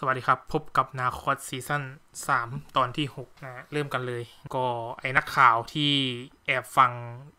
สวัสดีครับ พบกับนาคอตซีซั่น3ตอนที่ 6 นะเริ่มกันเลย ก็ไอ้นักข่าวที่แอบฟัง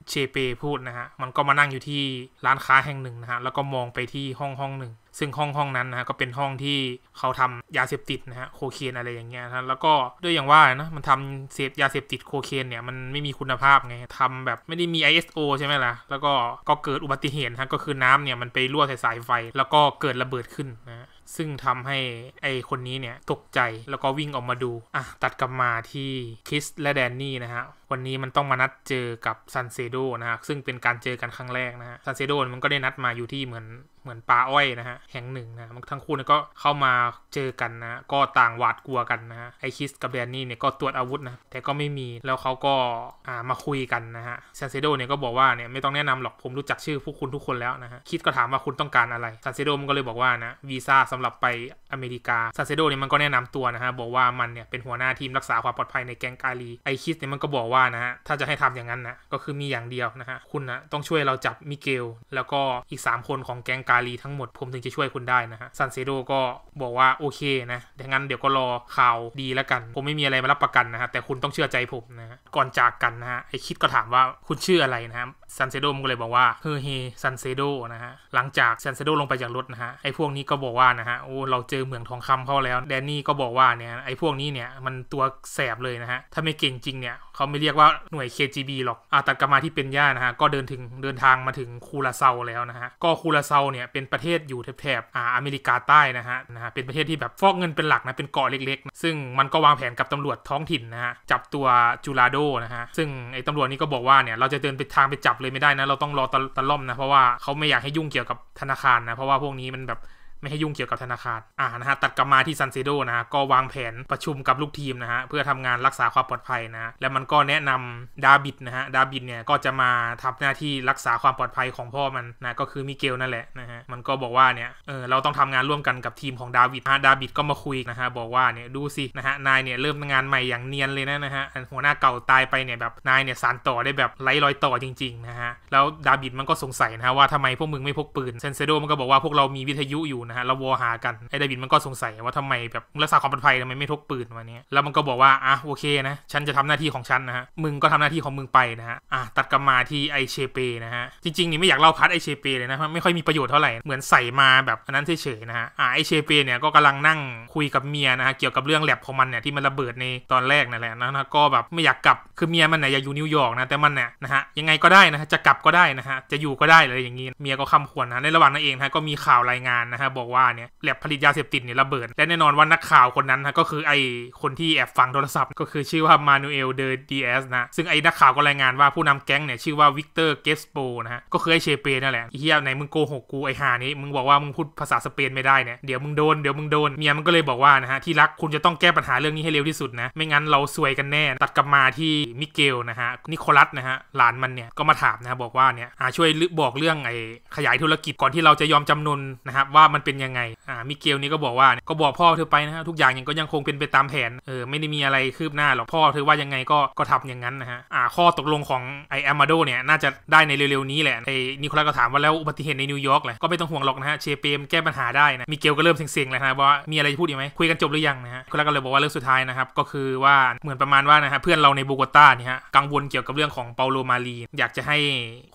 เชเปพูดนะฮะ มันก็มานั่งอยู่ที่ร้านค้าแห่งหนึ่งนะฮะ แล้วก็มองไปที่ห้องห้องหนึ่ง ซึ่งห้องห้องนั้นนะก็เป็นห้องที่เขาทำยาเสพติดนะฮะ โคเคนอะไรอย่างเงี้ยนะแล้วก็ด้วยอย่างว่า นะ มันทำเสพยาเสพติดโคเคนเนี่ยมันไม่มีคุณภาพไงทำแบบไม่ได้มี ISO ใช่ไหมล่ะแล้วก็ก็เกิดอุบัติเหตุนะก็คือน้ำเนี่ยมันไปรั่วใส่สายไฟแล้วก็เกิดระเบิดขึ้นนะซึ่งทำให้ ไอคนนี้เนี่ยตกใจแล้วก็วิ่งออกมาดู อ่ะ ตัดกลับ มาที่คิส และแดนนี่ นะฮะวันนี้มันต้องมานัดเจอกับซันเซโดนะฮะ ซึ่งเป็นการเจอกัน ครั้งแรกนะฮะซันเซโดมันก็ได้นัดมาอยู่ที่เหมือนเหมือนปลาอ้อยนะฮะแห่งหนึ่งนะมันทั้งคู่นี่ก็เข้ามาเจอกันนะก็ต่างหวาดกลัวกัน นะฮะไอคิสกับแดนนี่เนี่ยก็ตรวจอาวุธนะแต่ก็ไม่มีแล้วเขาก็อ่า มาคุยกันนะฮะซันเซโดเนี่ย ก็บอกว่า เนี่ยไม่ต้องแนะนำหรอกผมรู้จักชื่อพวกคุณทุกคนแล้วนะฮะคิดก็ถามว่าคุณต้องการอะไรซันเซโดมันก็เลยบอกว่านะวีซ่าสำหรับไปอเมริกาซันเซโดเนี่ยมันก็แนะนำตัวนะฮะบอกว่ามันเนี่ยเป็นหัวหน้าทีมรักษาความปลอดภัยในแกงกาลีไอคิสเนี่ยมันก็บอกว่าว่านะฮะถ้าจะให้ทำอย่างนั้นนะก็คือมีอย่างเดียวนะฮะคุณนะต้องช่วยเราจับมิเกลแล้วก็อีก 3คนของแก๊งกาลีทั้งหมดผมถึงจะช่วยคุณได้นะฮะซันเซโดก็บอกว่าโอเคนะดังนั้นเดี๋ยวก็รอข่าวดีแล้วกัน ผมไม่มีอะไรมารับประกันนะฮะแต่คุณต้องเชื่อใจผมนะฮะก่อนจากกันนะฮะไอคิดก็ถามว่าคุณชื่ออะไรนะฮะซันเซโดมันก็เลยบอกว่าเฮ้เฮซันเซโดนะฮะหลังจากซันเซโดลงไปจากรถนะฮะไอพวกนี้ก็บอกว่านะฮะโอ้เราเจอเหมืองทองคำเข้าแล้วแดนนี่ก็บอกว่าเนี่ยไอพวกนี้เนี่ยมันตัวแสบเลยนะฮะถ้าไม่เก่งจริงเนี่ยเขาไม่เรีรียกว่าหน่วย KGB หรอกอาตัดกลับมาที่เป็นย่านะฮะ ก็เดินถึงเดินทางมาถึงคูลาเซาแล้วนะฮะ ก็คูลาเซาเนี่ยเป็นประเทศอยู่แถบอ่าอเมริกาใต้นะฮะ นะฮะ เป็นประเทศที่แบบฟอกเงินเป็นหลักนะ เป็นเกาะเล็ก ๆ ซึ่งมันก็วางแผนกับตำรวจท้องถิ่นนะฮะ จับตัวจูราโดนะฮะ ซึ่งไอ้ตำรวจนี่ก็บอกว่าเนี่ย เราจะเดินไปทางไปจับเลยไม่ได้นะ เราต้องรอตะล่อมนะ เพราะว่าเขาไม่อยากให้ยุ่งเกี่ยวกับธนาคารนะ เพราะว่าพวกนี้มันแบบไม่ให้ยุ่งเกี่ยวกับธนาคาร อ่านะฮะตัดกลับมาที่ซันเซโดนะฮะ ก็วางแผนประชุมกับลูกทีมนะฮะ เพื่อทำงานรักษาความปลอดภัยนะแล้วมันก็แนะนำดาบิดนะฮะดาบิดเนี่ย ก็จะมาทำหน้าที่รักษาความปลอดภัยของพ่อมันนะก็คือมิเกลนั่นแหละนะฮะมันก็บอกว่าเนี่ย เออเราต้องทำงานร่วมกันกับทีมของดาวิดฮะดาบิดก็มาคุยนะฮะบอกว่าเนี่ยดูสินะฮะนายเนี่ยเริ่มงานใหม่อย่างเนียนเลยนะนะฮะหัวหน้าเก่าตายไปเนี่ยแบบนายเนี่ยสานต่อได้แบบไร้รอยต่อจริงๆนะฮะแล้วดาบิดมันก็สงสัยนะฮะว่าทำไมพวกมึงไม่พกปืนเซนเซโดมันก็บอกว่าพวกเรามีวิทยุอยู่นะฮะแล้ววหากัน ไอ้ดวินมันก็สงสัยว่าทำไมแบบรักษาความปลอดภัยทำไมไม่ทกปืนวันนี้แล้วมันก็บอกว่าอ่ะโอเคนะฉันจะทำหน้าที่ของฉันนะฮะมึงก็ทำหน้าที่ของมึงไปนะฮะอ่ะตัดกลับมาที่ไอเชเปนะฮะจริงๆนี่ไม่อยากเล่าพาร์ทไอเชเปเลยนะไม่ค่อยมีประโยชน์เท่าไหร่เหมือนใส่มาแบบอันนั้นเฉยๆนะฮะอ่ะไอเชเปเนี่ยก็กำลังนั่งคุยกับเมียนะฮะเกี่ยวกับเรื่องแลบของมันเนี่ยที่มันระเบิดในตอนแรกนั่นแหละนะะก็แบบไม่อยากกลับคือเมียมันเนี่ยอยากอยู่นิวยอร์กนะแต่มันเนี่ยนะฮะยังไงก็ได้นะจะกลับก็ได้นะฮะจะอยู่ก็ได้อะไรอย่างงี้เมียก็คำควรนะในระหว่างนั้นเองนะก็มีข่าวรายงานนะฮะบอกว่าเนี่ยแลบผลิตยาเสพติดเนี่ยระเบิดและแน่นอนว่านักข่าวคนนั้นนะก็คือ ไอคนที่แอบฟังโทรศัพท์ก็คือชื่อว่ามานูเอลเดอดีเอสนะ ซึ่งไอนักข่าวก็รายงานว่าผู้นำแก๊งเนี่ย ชื่อว่าวิกเตอร์เกสโปนะฮะก็คือไอเชเปนั่นแหละเฮียไหนมึงโกหกกูไอหานี้มึงบอกว่ามึงพูดภาษาสเปนไม่ได้เนี่ยเดี๋ยวมึงโดนเดี๋ยวมึงโดนเมียมันก็เลยบอกว่านะฮะที่รักคุณจะต้องแก้ปัญหาเรื่องนี้ให้เร็วที่สุดนะไม่งั้นเราซวยกันแน่ตัดกลับมาที่มิเกลนะฮะนิโคลัสนะฮะหลานมันเนี่ยก็มาถามนะบอกว่าเนี่ยช่วยบอกเรื่องไอขยายธุรกิจก่อนที่เราจะยอมจำนนนะครับว่ามันเป็นยังไงอ่ามิเกลนี่ก็บอกว่าก็บอกพ่อเธอไปนะฮะทุกอย่างยังก็ยังคงเป็นไปตามแผนเออไม่ได้มีอะไรคืบหน้าหรอกพ่อเธอว่ายังไงก็ก็ทำอย่างนั้นนะฮะอ่าข้อตกลงของ ไอแอมาโดเนี่ยน่าจะได้ในเร็วๆนี้แหละไอนิโคลัสก็ถามว่าแล้วอุบัติเหตุในนิวยอร์กแหละก็ไม่ต้องห่วงหรอกนะฮะเชเปมแก้ปัญหาได้นะมิเกลก็เริ่มเซ็งๆเลยนะว่ามีอะไรพูดอีกไหมคุยกันจบหรือยังนะฮะนิโคลัสก็เลยบอกว่าเรื่องสุดท้ายนะครับก็คือว่าเหมือนประมาณว่านะฮะเพื่อนเราในบูกตาเนี่ยฮะกังวลเกี่ยวกับเรื่องของเปาโลมาลีอยากจะให้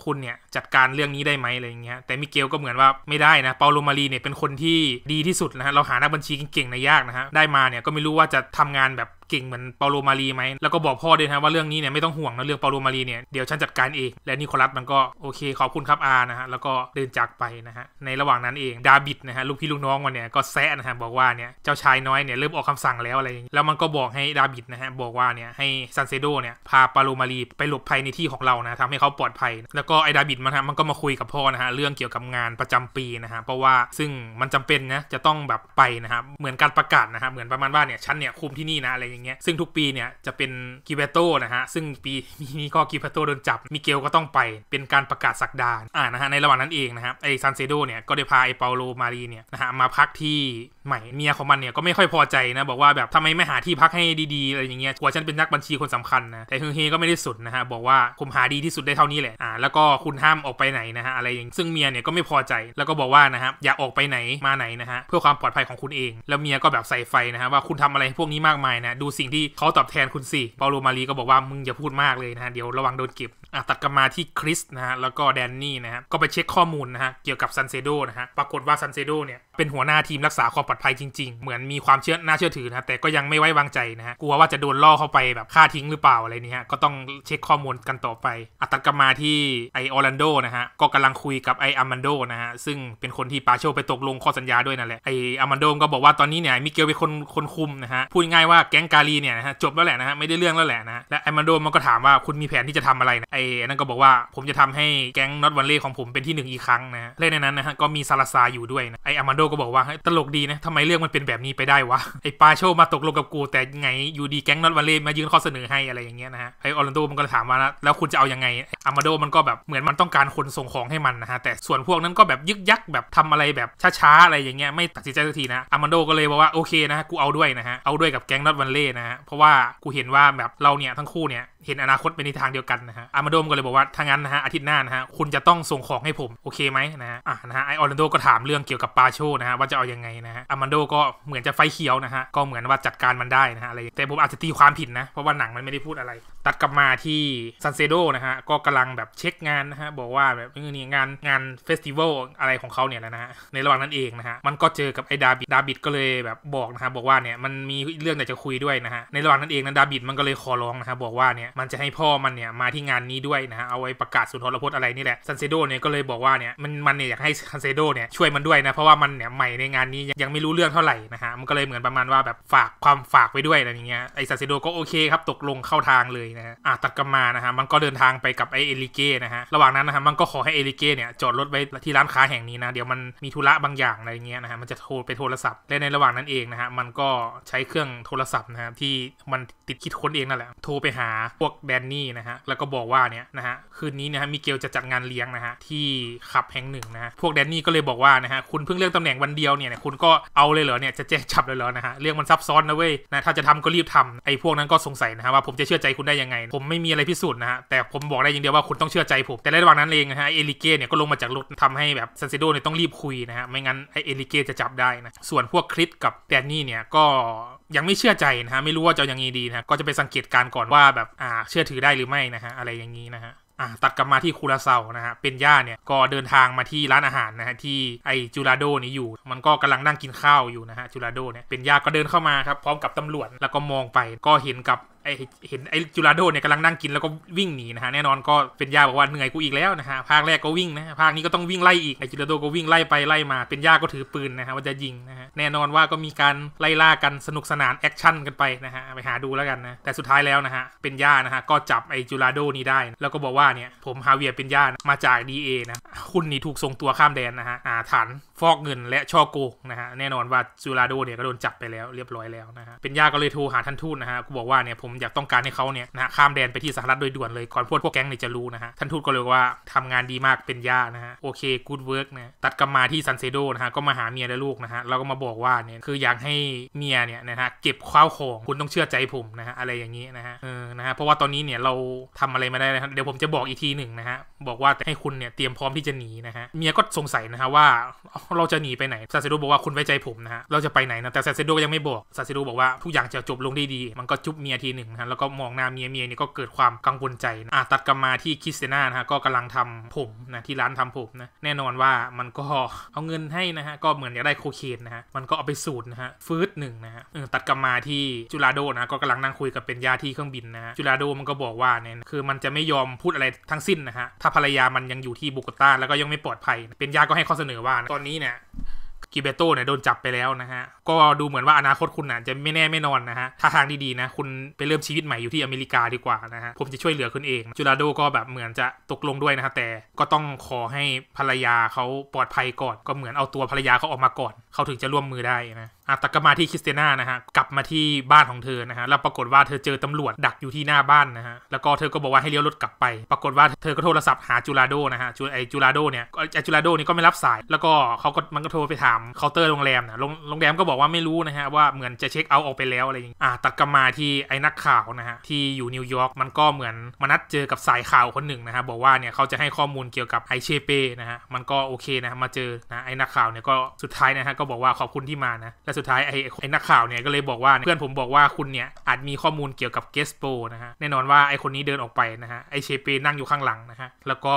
คุณเนี่ยจัดการเรื่องนี้ได้ไหมอะไรอย่างเงี้ยแต่มิเกลก็เหมือนว่าไม่ได้นะเปาโลมารีเนี่ยเป็นคนที่ดีที่สุดนะฮะ เราหา นัก บัญชี เก่งๆในยาก นะ ฮะ ได้มา เนี่ย ก็ไม่รู้ว่าจะทำงานแบบก่งเหมือนเปาโลมารีไหมแล้วก็บอกพ่อด้วยนะว่าเรื่องนี้เนี่ยไม่ต้องห่วงนะเรื่องเปาโลมารีเนี่ยเดี๋ยวฉันจัดการเอง และนิโคลัสมันก็โอเคขอบคุณครับอานะฮะ แล้วก็เดินจากไปนะฮะ ในระหว่างนั้นเองดาบิดนะฮะลูกพี่ลูกน้องมันเนี่ยก็แซะนะฮะบอกว่าเนี่ยเจ้าชายน้อยเนี่ยเริ่มออกคำสั่งแล้วอะไรอย่างนี้แล้วมันก็บอกให้ดาบิดนะฮะบอกว่าเนี่ยให้ซันเซโดเนี่ยพาเปาโลมารีไปหลบภัยในที่ของเรานะทำให้เขาปลอดภัย แล้วก็ไอ้ดาบิดมันฮะมันก็มาคุยกับพ่อนะฮะเรื่องเกี่ยวกับงานประจำปีนะฮะเพราะว่าซึ่งมันจำเป็นนะจะต้องแบบไปนะฮะเหมือนการประกาศนะฮะเหมือนประมาณว่าเนี่ยฉันเนี่ยคุมที่นี่นะอะไรอย่างเงี้ยซึ่งทุกปีเนี่ย จะเป็นกิเบโตนะฮะ ซึ่งปีมีข้อกิเบโตโดนจับมิเกลก็ต้องไป เป็นการประกาศสักดาอ่านะฮะในระหว่างนั้นเองนะฮะไอซันเซโดเนี่ยก็ได้พา ไอเปาโลมารีเนี่ยนะฮะมาพักที่ใหม่เมียของมันเนี่ยก็ไม่ค่อยพอใจนะบอกว่าแบบทำไมไม่หาที่พักให้ดีๆอะไรอย่างเงี้ยกลัวฉันเป็นนักบัญชีคนสำคัญนะแต่ฮงเฮก็ไม่ได้สุดนะฮะบอกว่าผมหาดีที่สุดได้เท่านี้แหละอ่าแล้วก็คุณห้ามออกไปไหนนะฮะอะไรอย่างซึ่งเมียเนี่ยก็ไม่พอใจแล้วก็บอกว่านะฮะอย่าออกไปไหนมาไหนนะฮะเพื่อความปลอดภัยของคุณเอง แล้วเมียก็แบบใส่ไฟนะฮะว่าคุณทำอะไรพวกนี้มากมายนะดูสิ่งที่เขาตอบแทนคุณสิเปาโลมารีก็บอกว่ามึงอย่าพูดมากเลยนะฮะ เดี๋ยวระวังโดนเก็บอ่ะ ตัดกลับมาที่คริสนะฮะ แล้วก็แดนนี่นะฮะ ก็ไปเช็คข้อมูลนะฮะ เกี่ยวกับซันเซโดนะฮะ ปรากฏว่าซันเซโดเนี่ยเป็นหัวหน้าทีมรักษาความปลอดภัยจริง ๆ เหมือนมีความเชื่อน่าเชื่อถือนะแต่ก็ยังไม่ไว้วางใจนะฮะ กลัวว่าจะโดนล่อเข้าไปแบบฆ่าทิ้งหรือเปล่าอะไรนี่ฮะก็ต้องเช็คข้อมูลกันต่อไป อัตักรรมาที่ไอออรันโดนะฮะก็กำลังคุยกับไออามันโดนะฮะ ซึ่งเป็นคนที่ปาโชไปตกลงข้อสัญญาด้วยนั่นแหละไออามันโดก็บอกว่าตอนนี้เนี่ยมิเกลเป็นคนคนคุมนะฮะพูดง่ายว่าแก๊งกาลีเนี่ยนะฮะจบแล้วแหละนะฮะไม่ได้เรื่องแล้วแหละนะและไอมันโดมันก็ถามว่าคุณมีแผนที่จะทำอะไรนะไอนั่นก็บอกว่าผมจะทำให้แก๊งน็อตวันเล่ของผมเป็นที่หนึ่งอีกครั้งนะและในนั้นนะฮะก็มีซาลาซาอยู่ด้วยนะไออามันโดดก็บอกว่าตลกดีนะทำไมเรื่องมันเป็นแบบนี้ไปได้วะไอปาโชมาตกลงกับกูแต่ไงอยู่ดีแก๊งนอตวาเล่มายื่นข้อเสนอให้อะไรอย่างเงี้ยนะฮะไอออร์ันโดมันก็ถามว่าแล้วคุณจะเอายังไงอามาโดมันก็แบบเหมือนมันต้องการคนส่งของให้มันนะฮะแต่ส่วนพวกนั้นก็แบบยึกยักแบบทำอะไรแบบช้าๆอะไรอย่างเงี้ยไม่ตัดสินใจสักทีนะอามาโดก็เลยบอกว่าโอเคนะกูเอาด้วยนะฮะเอาด้วยกับแก๊งนอตวันเล่นะฮะเพราะว่ากูเห็นว่าแบบเราเนี่ยทั้งคู่เนี่ยเห็นอนาคตเป็นในทางเดียวกันนะฮะอามาโดมก็เลยบอกว่า ถ้างั้นนะฮะอาทิตย์หน้านะฮะ คุณจะต้องส่งของให้ผม โอเคไหมนะฮะ อ่ะนะฮะไอออร์แลนโดก็ถามเรื่องเกี่ยวกับปาโชนะฮะว่าจะเอายังไงนะฮะอามาโดก็เหมือนจะไฟเขียวนะฮะ ก็เหมือนว่าจัดการมันได้นะฮะอะไร แต่ผมอาจจะตีความผิดนะ เพราะว่าหนังมันไม่ได้พูดอะไร ตัดกลับมาที่ซันเซโดนะฮะ ก็กำลังแบบเช็คงานนะฮะ บอกว่าแบบนี่งานงานเฟสติวัลอะไรของเขาเนี่ยแหละนะฮะ ในระหว่างนั้นเองนะฮะ มันก็เจอกับไอ้ดาบิด ดาบิดก็เลยแบบบอกนะฮะบอกว่าเนี่ยมันมีเรื่องอยากจะคุยด้วยนะฮะในระหว่างนั้นเองนะดาบิดมันก็เลยขอร้องนะฮะบอกว่าเนี่ยมันจะให้พ่อมันเนี่ยมาที่งานนี้ด้วยนะฮะ เอาไว้ประกาศสุนทรพจน์อะไรนี่แหละ ซันเซโดเนี่ยก็เลยบอกว่าเนี่ยมันมันเนี่ยอยากให้ซันเซโดเนี่ยช่วยมันด้วยนะ เพราะว่ามันเนี่ยใหม่ในงานนี้ยังไม่รู้เรื่องเท่าไหร่นะฮะ มันก็เลยเหมือนประมาณว่าแบบฝากความฝากไว้ด้วยอะไรเงี้ย ไอซันเซโดก็โอเคครับตกลงเข้าทางเลยนะฮะอ่ะตัดกัมานะฮะ มันก็เดินทางไปกับไอเอลิเก้นะฮะ ระหว่างนั้นนะฮะ มันก็ขอให้เอลิเก้เนี่ยจอดรถไว้ที่ร้านค้าแห่งนี้นะ เดี๋ยวมันมีธุระบางอย่างอะไรเงี้ยนะฮะมันจะโทรไปโทรศัพท์และในระหว่างนั้นเองนะฮะมันก็ใช้เครื่องโทรศัพท์นะฮะที่มันติดคิดค้นเองนั่นแหละโทรไปหาวกแดนนี่นะฮะแล้วก็บอกว่าเนี่ยนะฮะคืนนี้นะฮะมิเกลจะจัดงานเลี้ยงนะฮะที่ขับแห่งหนึ่งนะฮะพวกแดนนี่ก็เลยบอกว่านะฮะคุณเพิ่งเลือกตำแหน่งวันเดียวเนี่ยคุณก็เอาเลยเหรอเนี่ยจะแจ้งจับเลยเหรอนะฮะเรื่องมันซับซ้อนนะเว้ยนะถ้าจะทำก็รีบทำไอ้พวกนั้นก็สงสัยนะฮะว่าผมจะเชื่อใจคุณได้ยังไง ผมไม่มีอะไรพิสูจน์นะฮะแต่ผมบอกได้ย่างเดียวว่าคุณต้องเชื่อใจผมแต่ระหว่างนั้นเองนะฮะเอลิเกเนี่ยก็ลงมาจากรถทำให้แบบซันเซโดเนี่ยต้องรีบคุยนะฮะไม่งั้นไอเอลิเกจะจับได้นะส่วนพวกคริสกับแดนนี่เนี่ยก็ยังไม่เชื่อใจนะฮะไม่รู้ว่าจะยังไงดีนะก็จะไปสังเกตการก่อนว่าแบบอ่าเชื่อถือได้หรือไม่นะฮะ อะไรอย่างนี้นะฮะ อ่ตัดกลับ มาที่คูราเซานะ ฮะ เป็นย่าเนี่ยก็เดินทางมาที่ร้านอาหารนะฮะที่ไอจูราโดนี่อยู่ มันก็กำลัง นั่งกินข้าวอยู่นะฮะจูราโด เนี่ยเป็นย่า ก็เดินเข้ามา ครับ พร้อมกับตำรวจ แล้วก็มองไปก็เห็นกับไอเห็นไอจูราโดเนี่ยกำลังนั่งกินแล้วก็วิ่งหนีนะฮะแน่นอนก็เป็นย่าบอกว่าเหนื่อยกูอีกแล้วนะฮะภาคแรกก็วิ่งนะภาคนี้ก็ต้องวิ่งไล่อีกไอจูราโดก็วิ่งไล่ไปไล่มาเป็นย่าก็ถือปืนนะฮะว่าจะยิงนะฮะแน่นอนว่าก็มีการไล่ล่ากันสนุกสนานแอคชั่นกันไปนะฮะไปหาดูแล้วกันนะแต่สุดท้ายแล้วนะฮะเป็นย่านะฮะก็จับไอจูราโดนี้ได้ แล้วก็บอกว่าเนี่ยผมฮาเวียเป็นย่ามาจากเอนะคุณนี่ถูกส่งตัวข้ามแดนนะฮะอาฐานฟอกเงินและช่อโกงนะฮะแน่นอนว่าจูราโดเนี่ยก็โดนจับไปแล้วเรียบร้อยแล้วนะฮะเป็นญาก็เลยโทรหาท่านทูตนะฮะกูบอกว่าเนี่ยผมอยากต้องการให้เขาเนี่ยนะข้ามแดนไปที่สหรัฐโดยด่วนเลย ก่อนพวกพวกแก๊งเนี่ยจะรู้นะฮะท่านทูตก็เลยว่าทำงานดีมากเป็นญานะฮะ โอเคกูดเวิร์กนะตัดกลับมาที่ซันเซโดนะฮะก็มาหาเมียและลูกนะฮะเราก็มาบอกว่าเนี่ยคืออยากให้เมียเนี่ยนะฮะเก็บข้าวของคุณต้องเชื่อใจผมนะฮะอะไรอย่างนี้นะฮะเออนะฮะเพราะว่าตอนนี้เนี่ยเราทำอะไรไม่ได้นะเดี๋ยวผมจะบอกอีกทีหนึ่งนะฮะบอกว่าให้คุณเนี่ยเตรียมพร้อมที่จะหนีนะฮะเมียก็สงสัยนะฮะว่าเราจะหนีไปไหนซาเซโดบอกว่าคุณไว้ใจผมนะฮะ เราจะไปไหนนะแต่ซาเซโดยังไม่บอกซาเซโดบอกว่าทุกอย่างจะจบลงได้ดี มันก็จุบเมียทีหนึ่งนะแล้วก็มองหน้าเมียเมียนี่ก็เกิดความกังวลใจนะอ่ะ ตัดกลับมาที่คิสเซนานะฮะ ก็กำลังทำผม นะ ที่ร้านทำผมนะ แน่นอนว่ามันก็เอาเงินให้นะฮะ ก็เหมือนอยากได้โคเคนนะฮะมันก็เอาไปสูตรนะฮะฟืดหนึ่งนะฮะตัดกลับมาที่จุลาโดนะก็กำลังนั่งคุยกับเป็นญาที่เครื่องบินนะจุลาโดมันก็บอกว่าเนี่ยคือมันจะไม่ยอมพูดอะไรทั้งสิ้นนะฮะถ้าภรรยามันยังอยู่ที่บุกตาแล้วก็ยังไม่ปลอดภัยเป็นญาก็ให้ข้อเสนอว่าตอนนี้ี้เนี่ยกิเบโตเนี่ยโดนจับไปแล้วนะฮะ ก็ดูเหมือนว่าอนาคตคุณน่ะจะไม่แน่ไม่นอนนะฮะถ้าทางดีๆนะ คุณไปเริ่มชีวิตใหม่อยู่ที่อเมริกาดีกว่านะฮะ ผมจะช่วยเหลือคุณเอง จูราโดก็แบบเหมือนจะตกลงด้วยนะฮะแต่ก็ต้องขอให้ภรรยาเขาปลอดภัยก่อน ก็เหมือนเอาตัวภรรยาเขาออกมาก่อน เขาถึงจะร่วมมือได้นะแต่ก็มาที่คริสเตียนานะฮะ กลับมาที่บ้านของเธอนะฮะ แล้วปรากฏว่าเธอเจอตำรวจดักอยู่ที่หน้าบ้านนะฮะ แล้วก็เธอก็บอกว่าให้เลี้ยวรถกลับไปปรากฏว่าเธอก็โทรศัพท์หาจูราโดนะฮะจูไอจูราโดเนี่ยไอจูราโดนี่ก็ไม่รับสายแล้วก็เขาก็มันก็โทรไปถามเคาน์เตอร์โรงแรมนะโรงแรมก็บอกว่าไม่รู้นะฮะว่าเหมือนจะเช็คเอาท์ออกไปแล้วอะไรอย่างงี้อ่ะแต่ก็มาที่ไอนักข่าวนะฮะที่อยู่นิวยอร์กมันก็เหมือนมานัดเจอกับสายข่าวคนหนึ่งนะฮะบอกว่าเนี่ยเขาจะให้ข้อมูลเกี่ยวกับไอเชเป้นะฮะมันก็โอเคนะมาเจอนะไอนักข่าวเนี่ยก็สุดท้ายนะฮะก็บอกว่าขอบคุณที่มานะและสุดท้ายไอ้ไอ้นักข่าวเนี่ยก็เลยบอกว่าเพื่อนผมบอกว่าคุณเนี่ยอาจมีข้อมูลเกี่ยวกับเกสโปนะฮะแน่นอนว่าไอ้คนนี้เดินออกไปนะฮะไอ้เชเปนั่งอยู่ข้างหลังนะฮะ แล้วก็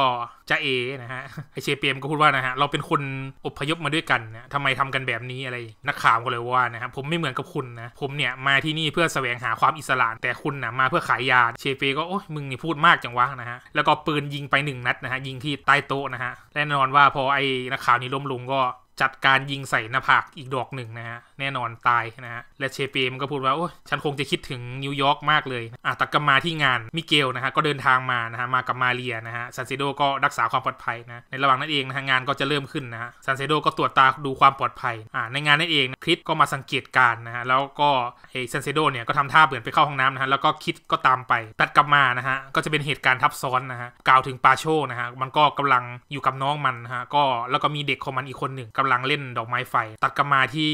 จาเอนะฮะไอ้เชเปมก็พูดว่านะฮะเราเป็นคนอพยพมาด้วยกันนะทำไมทำกันแบบนี้อะไรนักข่าวก็เลยว่านะฮะผมไม่เหมือนกับคุณนะ ผมเนี่ยมาที่นี่เพื่อแสวงหาความอิสระแต่คุณนะมาเพื่อขายยาเชเปก็โอ้ยมึงนี่พูดมากจังวะนะฮะแล้วก็ปืนยิงไปหนึ่งนัดนะฮะยิงที่ใต้โต๊ะนะฮะแน่นอนว่าพอไอ้นักข่าวนี้ล้มลงก็จัดการยิงใส่หน้าผากอีกดอกหนึ่งนะฮะแน่นอนตายนะฮะ และเชเปมันก็พูดว่า โอ้ฉันคงจะคิดถึงนิวยอร์กมากเลยอ่ะตักกลับมาที่งาน มิเกลนะฮะ ก็เดินทางมานะฮะ มากับมาเรียนะฮะซันเซโดก็รักษาความปลอดภัยนะในระหว่างนั้นเองนะฮะงานก็จะเริ่มขึ้นนะฮะซันเซโดก็ตรวจตาดูความปลอดภัยอ่าในงานนั่นเองคริสก็มาสังเกตการนะฮะแล้วก็เฮซันเซโดเนี่ยก็ทำท่าเบือนไปเข้าห้องน้ำนะฮะแล้วก็คิดก็ตามไป ตัดกลับมานะฮะก็จะเป็นเหตุการณ์ทับซ้อนนะฮะกล่าวถึงปาโชนะฮะมันก็กำลังอยู่กับน้องมันนะฮะก็แล้วก็มีเด็กของมันอีกคนหนึ่งกำลังเล่นดอกไม้ไฟตัดกลับมาที่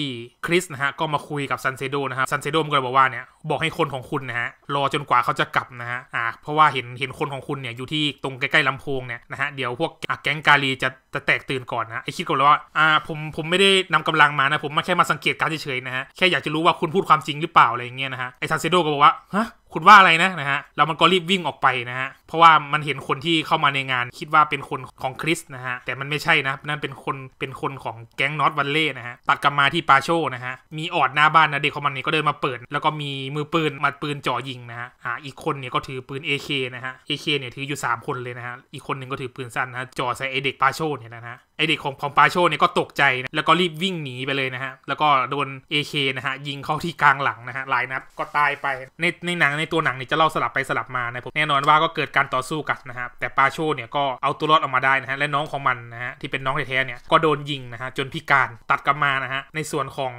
คริสนะฮะก็มาคุยกับซันเซโดนะฮะซันเซโดมก็เลยบอกว่าเนี่ย บอกให้คนของคุณนะฮะ รอจนกว่าเขาจะกลับนะฮะ อ่า เพราะว่าเห็นเห็นคนของคุณเนี่ยอยู่ที่ตรงใกล้ ๆลำโพงเนี่ยนะฮะเดี๋ยวพวกแก๊งกาลีจะจะแตกตื่นก่อนนะไอคิดก็เลยว่าอ่าผมผมไม่ได้นำกำลังมานะ ผมมาแค่มาสังเกตการเฉยๆนะฮะ แค่อยากจะรู้ว่าคุณพูดความจริงหรือเปล่าอะไรอย่างเงี้ยนะฮะไอซันเซโดก็บอกว่าฮะคุณว่าอะไรนะนะฮะเรามันก็รีบวิ่งออกไปนะฮะ เพราะว่ามันเห็นคนที่เข้ามาในงานคิดว่าเป็นคนของคริสนะฮะ แต่มันไม่ใช่นะนั่นเป็นคนเป็นคนของแก๊งนอตวันเล่นะฮะตัดกลับมาที่ปาโชนะฮะ มีออดหน้าบ้านนะเด็กของมันนี่ก็เดินมาเปิดแล้วก็มีมือปืนมาปืนจ่อยิงนะฮะอ่าอีกคนเนี่ยก็ถือปืน AK นะฮะ AK เนี่ยถืออยู่3 คนเลยนะฮะอีกคนหนึ่งก็ถือปืนสั้นนะจ่อใส่เด็กปาโชเนี่ยนะฮะไอเด็กของของปาโชเนี่ยก็ตกใจนะแล้วก็รีบวิ่งหนีไปเลยนะฮะแล้วก็โดน AK นะฮะยิงเข้าที่กลางหลังนะฮะหลายนัดก็ตายไปในในหนังในตัวหนังเนี่ยจะเล่าสลับไปสลับมานะผมแน่นอนว่าก็เกิดการต่อสู้กันนะฮะแต่ปาโชเนี่ยก็เอาตัวรอดออกมาได้นะฮะและน้องของมันนะฮะที่เป็นน้องแท้ๆเนี่ยก็โดนยิงนะฮะจนพิการตัดกลับมานะฮะในส่วนของ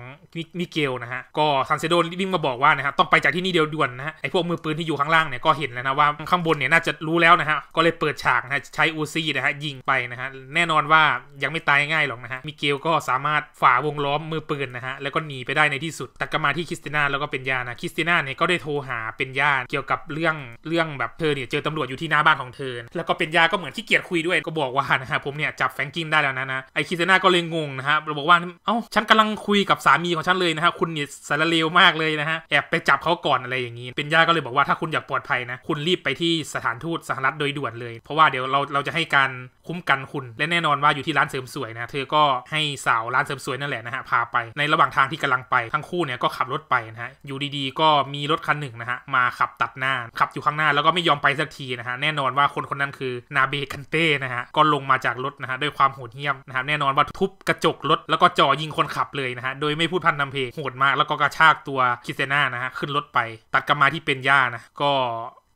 มิเกลนะฮะก็ซันเซโดวิ่งมาบอกว่านะฮะต้องไปจากที่นี่เดียวด่วนนะฮะไอพวกมือปืนที่อยู่ข้างล่างเนี่ยก็เห็นแล้วนะว่าข้างบนเนี่ยน่าจะรู้แล้วนะฮะก็เลยเปิดฉากนะฮะใช้อูซี่นะฮะยิงไปนะฮะแน่นอนว่ายังไม่ตายง่ายหรอกนะฮะ มิเกลก็สามารถฝ่าวงล้อมมือปืนนะฮะ แล้วก็หนีไปได้ในที่สุด แต่ก็มาที่คริสติน่าแล้วก็เป็นญานะคริสติน่าเนี่ยก็ได้โทรหาเป็นญาเกี่ยวกับเรื่องเรื่องแบบเธอเนี่ยเจอตำรวจอยู่ที่หน้าบ้านของเธอ แล้วก็เป็นญาก็เหมือนที่เกียดคุยด้วย ก็บอกว่านะฮะผมเนี่ยจับแฟงกิ้งได้แล้วนะนะ ไอคริสติน่าก็เลยงงนะฮะเราบอกว่าเอ้าฉันกำลังคุยกับสามีของฉันเลยนะฮะคุณเนี่ยสารเลวมากเลยนะฮะแอบไปจับเขาก่อนอะไรอย่างนี้ เป็นญาก็เลยบอกว่าถ้าคุณอยากปลอดภัยนะคุณรีบไปที่สถานทูตสหรัฐโดยด่วนเลยเพราะว่าเดี๋ยวเราเราจะให้การคุ้มกันคุณและแน่นอนว่าอยู่ที่รัร้านเสริมสวยนะเธอก็ให้สาวร้านเสริมสวยนั่นแหละนะฮะพาไปในระหว่างทางที่กำลังไปทั้งคู่เนี่ยก็ขับรถไปนะฮะอยู่ดีๆ ก็มีรถคันหนึ่งนะฮะมาขับตัดหน้า ขับอยู่ข้างหน้าแล้วก็ไม่ยอมไปสักทีนะฮะแน่นอนว่าคนคนนั้นคือนาเบคันเต้นะฮะก็ลงมาจากรถนะฮะด้วยความโหดเหี้ยมนะฮะแน่นอนว่าทุบกระจกรถแล้วก็จ่อยิงคนขับเลยนะฮะโดยไม่พูดพันนำเพลงโหดมากแล้วก็กระชากตัวคิเซน่านะฮะขึ้นรถไป ตัดกลับมาที่เป็นย่านะก็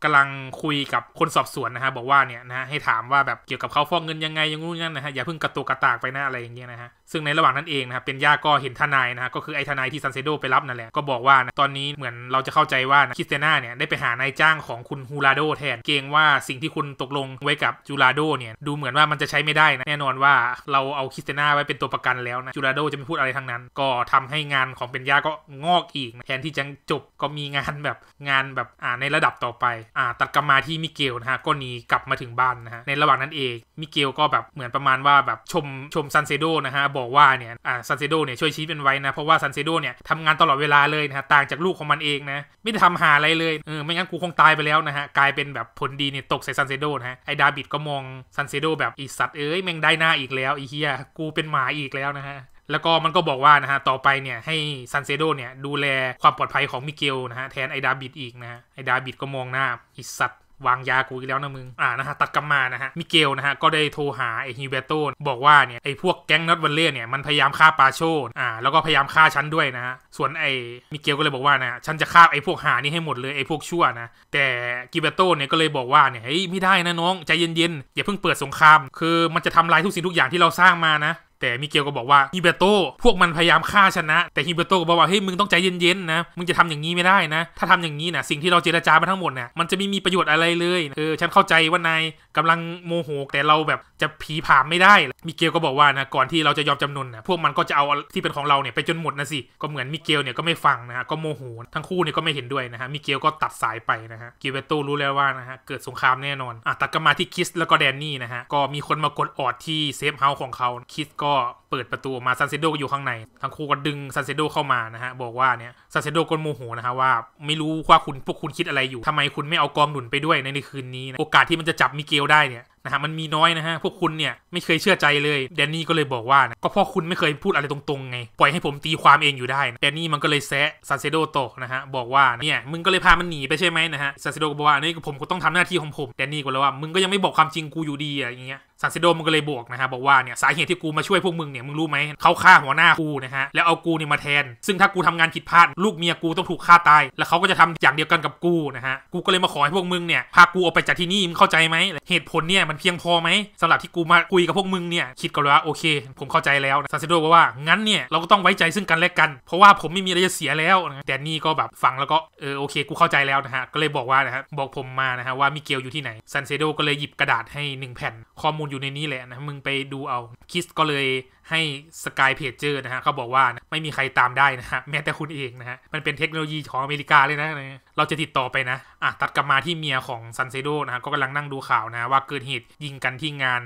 กำลังคุยกับคนสอบสวนนะฮะ บอกว่าเนี่ยนะฮะให้ถามว่าแบบเกี่ยวกับเขาฟ้องเงินยังไงยังงู้นนั่นนะฮะอย่าเพิ่งกระตุกกระตากไปนะอะไรอย่างเงี้ยนะฮะซึ่งในระหว่างนั้นเองนะครับเป็นย่าก็เห็นทนายนะฮะก็คือไอ้ทนายที่ซันเซโดไปรับนั่นแหละก็บอกว่านะตอนนี้เหมือนเราจะเข้าใจว่านะคิสเตนาเนี่ยได้ไปหานายจ้างของคุณฮูราโดแทนเกรงว่าสิ่งที่คุณตกลงไว้กับจูราโดเนี่ยดูเหมือนว่ามันจะใช้ไม่ได้นะแน่นอนว่าเราเอาคิสเตนาไว้เป็นตัวประกันแล้วนะจูราโดจะไม่พูดอะไรทั้งนั้น ก็ทำให้งานของเป็นย่าก็งอกอีกนะแทนที่จะจบก็มีงานแบบงานแบบอ่าในระดับต่อไปอ่าตัดกลับมาที่มิเกลนะฮะก็หนีกลับมาถึงบ้านนะฮะ ในระหว่างนั้นเอง มิเกลก็แบบเหมือนประมาณว่าแบบชมชมซันเซโดนะฮะ บอกว่าเนี่ยอ่าซันเซโดเนี่ยช่วยชี้เป็นไว้นะ เพราะว่าซันเซโดเนี่ยทำงานตลอดเวลาเลยนะฮะ ต่างจากลูกของมันเองนะ ไม่ได้ทำหาอะไรเลยเออไม่งั้นกูคงตายไปแล้วนะฮะ กลายเป็นแบบผลดีเนี่ยตกใส่ซันเซโดนะฮะ ไอดาบิดก็มองซันเซโดแบบอีสัตว์เอ้ยแม่งได้หน้าอีกแล้วอีเฮียกูเป็นหมาอีกแล้วนะฮะแล้วก็มันก็บอกว่านะฮะต่อไปเนี่ย ให้ซันเซโดเนี่ย ดูแลความปลอดภัยของมิเกลนะฮะ แทนไอดาบิดอีกนะฮะ ไอดาบิดก็มองหน้าอิสัตวางยากูอีกแล้วนะมึงอ่านะฮะตัดกลับมานะฮะมิเกลนะฮะก็ได้โทรหา ไอฮิวเบโตบอกว่าเนี่ยไอพวกแก๊งนอตวันเล่เนี่ยมันพยายามฆ่าปาโชนอ่าแล้วก็พยายามฆ่าฉันด้วยนะฮะ ส่วนไอมิเกลก็เลยบอกว่านะฉันจะฆ่าไอพวกหานี่ให้หมดเลยไอพวกชั่วนะแต่กิเบโตเนี่ยก็เลยบอกว่าเนี่ยเฮ้ยไม่ได้นะน้องใจเย็นๆอย่าเพิ่งเปิดสงครามคือ มันจะทำลายทุกสิ่งทุกอย่างที่เราสร้างมานะแต่มิเกลก็บอกว่าฮิเบโตพวกมันพยายามฆ่าชนะ แต่ฮิเบโตก็บอกว่าเฮ้ยมึงต้องใจเย็นๆนะมึงจะทำอย่างนี้ไม่ได้นะถ้าทำอย่างนี้นะสิ่งที่เราเจรจามาทั้งหมดนะ่ะมันจะไม่มีประโยชน์อะไรเลยเออฉันเข้าใจว่านายกำลังโมโหแต่เราแบบจะผีผามไม่ได้มิเกลก็บอกว่านะก่อนที่เราจะยอมจำนนนะพวกมันก็จะเอาที่เป็นของเราเนี่ยไปจนหมดนะสิ ก็เหมือนมิเกลเนี่ยก็ไม่ฟังนะฮะก็โมโหทั้งคู่เนี่ยก็ไม่เห็นด้วยนะฮะมิเกลก็ตัดสายไปนะฮะกิเบโตรู้แล้วว่านะฮะเกิดสงครามแน่นอนอ่ะตัดกลับมาที่คิสแล้วก็แดนนี่นะฮะก็มีคนมากดออดที่เซฟเฮาส์ของเขาคิสก็็เปิดประตูมาซันเซโดอยู่ข้างในทั้งคู่ก็ดึงซันเซโดเข้ามานะฮะบอกว่าเนี่ยซันเซโดก็โมโหนะฮะว่าไม่รู้ว่าคุณพวกคุณคิดอะไรอยู่ ทำไมคุณไม่เอากองหนุนไปด้วยในคืนนี้นะโอกาสที่มันจะจับมิเกลได้เนี่ยนะฮะมันมีน้อยนะฮะพวกคุณเนี่ยไม่เคยเชื่อใจเลยแดนนี่ก็เลยบอกว่านะก็เพราะคุณไม่เคยพูดอะไรตรงๆไงปล่อยให้ผมตีความเองอยู่ได้นะแดนนี่มันก็เลยแซะซันเซโดตกนะฮะบอกว่าเนี่ยมึงก็เลยพามันหนีไปใช่ไหมนะฮะซันเซโดก็บอกว่านี่ผมก็ต้องทำหน้าที่ของผมแดนนี่ก็เลยว่ามึงก็ยังไม่บอกความจริงกูอยู่ดีอะอย่างเงี้ยซันเซโดมันก็เลยบอกนะฮะบอกว่าเนี่ยสาเหตุที่กูมาช่วยพวกมึงเนี่ยมึงรู้ไหมเขาฆ่าหัวหน้ากูนะฮะแล้วเอากูเนี่ยมาแทน ซึ่งถ้ากูทำงานผิดพลาดลูกเมียกูต้องถูกฆ่าตายแล้วเขาก็จะทำอย่างเดียวกันกับกูนะฮะกูก็เลยมาขอให้พวกมึงเนี่ย พากูออกไปจากที่นี่มึงเข้าใจไหมเหตุผลเนี่ยมันเพียงพอไหมสำหรับที่กูมาคุยกับพวกมึงเนี่ยคิดกันแล้วโอเค ผมเข้าใจแล้วซันเซโดบอกว่างั้นเนี่ยเราก็ต้องไว้ใจซึ่งกันและกัน เพราะว่าผมไม่มีอะไรจะเสียแล้ว แต่นี่ก็แบบฟังแล้วก็เออโอเคกูเข้าใจแล้วนะฮะก็เลยบอกว่านะฮะบอกผมมานะฮะว่ามิเกลอยู่ที่ไหนซันเซโดก็เลยหยิบกระดาษให้ 1 แผ่นข้อมูลอยู่ในนี้แหละนะมึงไปดูเอาคิสก็เลยให้สกายเพจเจอร์นะฮะเขาบอกว่านะไม่มีใครตามได้นะฮะแม้แต่คุณเองนะฮะ มันเป็นเทคโนโลยีของอเมริกาเลยนะ เราจะติดต่อไปนะอ่ะตัดกลับมาที่เมียของซันเซโดนะฮะก็กำลังนั่งดูข่าวนะว่าเกิดเหตุยิงกันที่งาน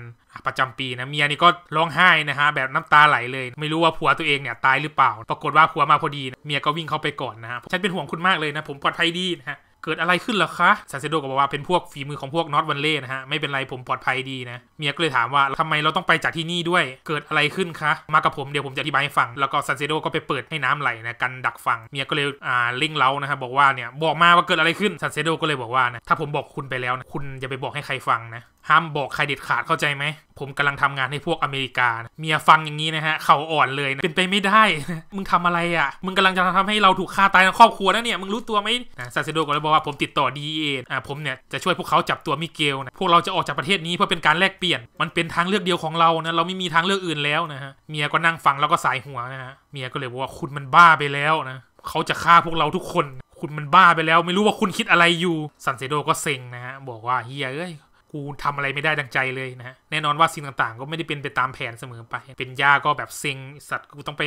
ประจำปีนะเมียนี่ก็ร้องไห้นะฮะแบบน้ำตาไหลเลย ไม่รู้ว่าผัวตัวเองเนี่ยตายหรือเปล่า ปรากฏว่าผัวมาพอดีนะเมียก็วิ่งเข้าไปก่อนนะฮะฉันเป็นห่วงคุณมากเลยนะผมปลอดภัยดีนะฮะเกิดอะไรขึ้นล่ะคะซาเซโดก็บอกว่าเป็นพวกฝีมือของพวกนอตวันเล่นะฮะไม่เป็นไรผมปลอดภัยดีนะเมียก็เลยถามว่าทำไมเราต้องไปจากที่นี่ด้วย เกิดอะไรขึ้นคะ มากับผมเดี๋ยวผมจะอธิบายให้ฟัง แล้วก็ซาเซโดก็ไปเปิดให้น้ำไหลนะกันดักฟังเมียก็เลยอ่าเล่งเล้านะฮะบอกว่าเนี่ยบอกมาว่าเกิดอะไรขึ้นซาเซโดก็เลยบอกว่านะถ้าผมบอกคุณไปแล้วนะคุณอย่าไปบอกให้ใครฟังนะห้ามบอกใครเด็ดขาดเข้าใจไหมผมกำลังทำงานให้พวกอเมริกาเมียฟังอย่างนี้นะฮะเขาอ่อนเลยนะเป็นไปไม่ได้ มึงทำอะไรอ่ะมึงกำลังจะทำให้เราถูกฆ่าตายในครอบครัวนะเนี่ยมึงรู้ตัวไหมซาเซโดก็เลยบราะว่าผมติดต่อดีเอ่าผมเนี่ยจะช่วยพวกเขาจับตัวมิเกลนะพวกเราจะออกจากประเทศนี้ เพื่อเป็นการแลกเปลี่ยน มันเป็นทางเลือกเดียวของเรานะ เราไม่มีทางเลือกอื่นแล้วนะฮะ เมียก็นั่งฟังแล้วก็สายหัว นะฮะ เมียก็เลยบอกว่าคุณมันบ้าไปแล้วนะเขาจะฆ่าพวกเราทุกคน คุณมันบ้าไปแล้ว ไม่รู้ว่าคุณคิดอะไรอยู่ ซันเซโดก็เซ็งนะฮะ บอกว่าเฮียเอ้ย กูทำอะไรไม่ได้ดังใจเลยนะแน่นอนว่าสิ่งต่างๆก็ไม่ได้เป็นไปตามแผนเสมอไป เป็นย่าก็แบบเซ็ง สัตว์กูต้องไป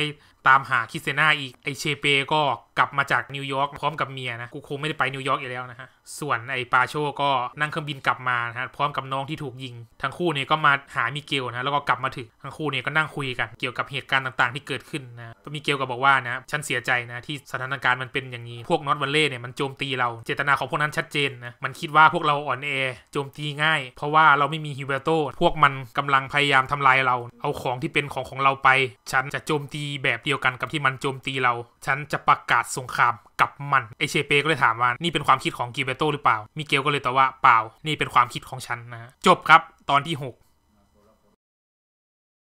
ตามหาคิเซนาอีก ไอเชเปก็กลับมาจากนิวยอร์กพร้อมกับเมียนะกูคงไม่ได้ไปนิวยอร์กอีกแล้วนะฮะส่วนไอ้ปาโชก็นั่งเครื่องบินกลับมานะฮะพร้อมกับน้องที่ถูกยิงทั้งคู่เนี่ยก็มาหามิเกลนะแล้วก็กลับมาถึงทั้งคู่เนี่ยก็นั่งคุยกัน เกี่ยวกับเหตุการณ์ต่างๆที่เกิดขึ้นนะมิเกลก็บอกว่านะฉันเสียใจนะที่สถานการณ์มันเป็นอย่างนี้พวกนอตวันเล่เนี่ยมันโจมตีเราเจตนาของพวกนั้นชัดเจนนะมันคิดว่าพวกเราอ่อนแอโจมตีง่ายเพราะว่าเราไม่มีฮิวเบโตพวกมันกำลังพยายามทำลายเรา เอาของที่เป็นของของเราไปฉันจะโจมตีแบบเดียวกันกับที่มันโจมตีเรา ฉันจะประกาศดสงครามกับมันไอเชเปก็เลยถามว่านี่เป็นความคิดของกิเบโตหรือเปล่ามิเกลก็เลยตอบว่าเปล่า นี่เป็นความคิดของฉันนะจบครับตอนที่ 6